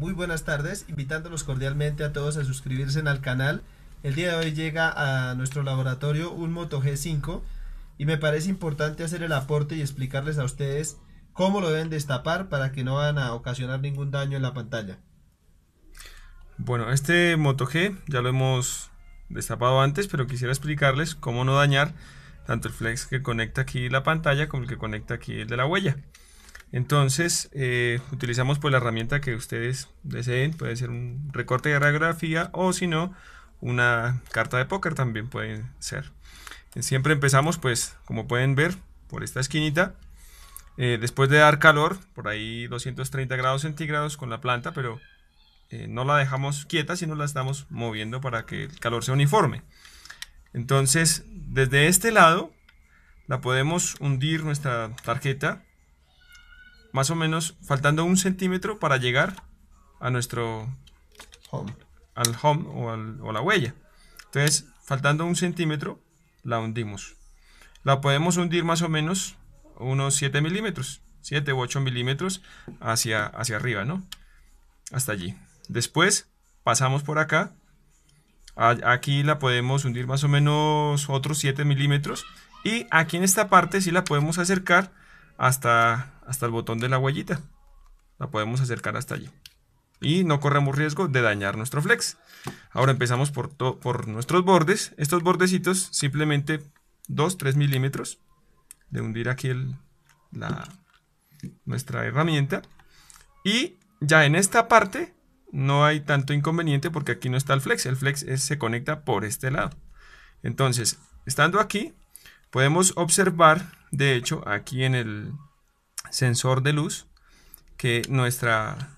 Muy buenas tardes, invitándolos cordialmente a todos a suscribirse al canal. El día de hoy llega a nuestro laboratorio un Moto G5 y me parece importante hacer el aporte y explicarles a ustedes cómo lo deben destapar para que no van a ocasionar ningún daño en la pantalla. Bueno, este Moto G ya lo hemos destapado antes, pero quisiera explicarles cómo no dañar tanto el flex que conecta aquí la pantalla como el que conecta aquí el de la huella. Entonces, eh, utilizamos pues la herramienta que ustedes deseen, puede ser un recorte de radiografía o si no, una carta de póker también puede ser. Eh, siempre empezamos pues, como pueden ver, por esta esquinita. Eh, después de dar calor, por ahí 230 grados centígrados con la planta, pero no la dejamos quieta, sino la estamos moviendo para que el calor sea uniforme. Entonces, desde este lado, la podemos hundir nuestra tarjeta más o menos faltando un centímetro para llegar a nuestro home. al home o, la huella. Entonces, faltando un centímetro, la hundimos. La podemos hundir más o menos unos 7 milímetros, 7 u 8 milímetros hacia, hacia arriba, ¿no? Hasta allí. Después pasamos por acá. Aquí la podemos hundir más o menos otros 7 milímetros. Y aquí en esta parte sí la podemos acercar hasta hasta el botón de la huellita. La podemos acercar hasta allí. Y no corremos riesgo de dañar nuestro flex. Ahora empezamos por, por nuestros bordes. Estos bordecitos simplemente 2-3 milímetros de hundir aquí la, nuestra herramienta. Y ya en esta parte no hay tanto inconveniente porque aquí no está el flex. El flex se conecta por este lado. Entonces, estando aquí, podemos observar, de hecho, aquí en el, sensor de luz que nuestra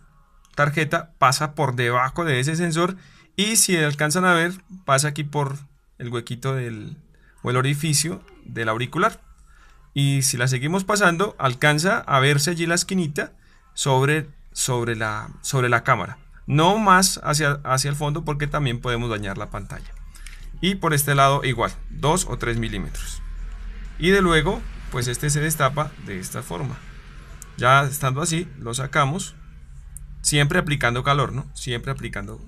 tarjeta pasa por debajo de ese sensor y si alcanzan a ver pasa aquí por el huequito del o el orificio del auricular y si la seguimos pasando alcanza a verse allí la esquinita sobre, sobre, la, sobre la cámara no más hacia, hacia el fondo porque también podemos dañar la pantalla y por este lado igual 2 o 3 milímetros y de luego pues este se destapa de esta forma ya estando así, lo sacamos, siempre aplicando calor, ¿no? Siempre aplicando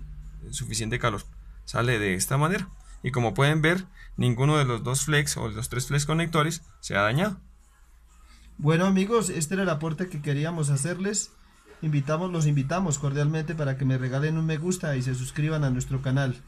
suficiente calor. Sale de esta manera. Y como pueden ver, ninguno de los dos flex o los tres flex conectores se ha dañado. Bueno amigos, este era el aporte que queríamos hacerles. Invitamos, los invitamos cordialmente para que me regalen un me gusta y se suscriban a nuestro canal.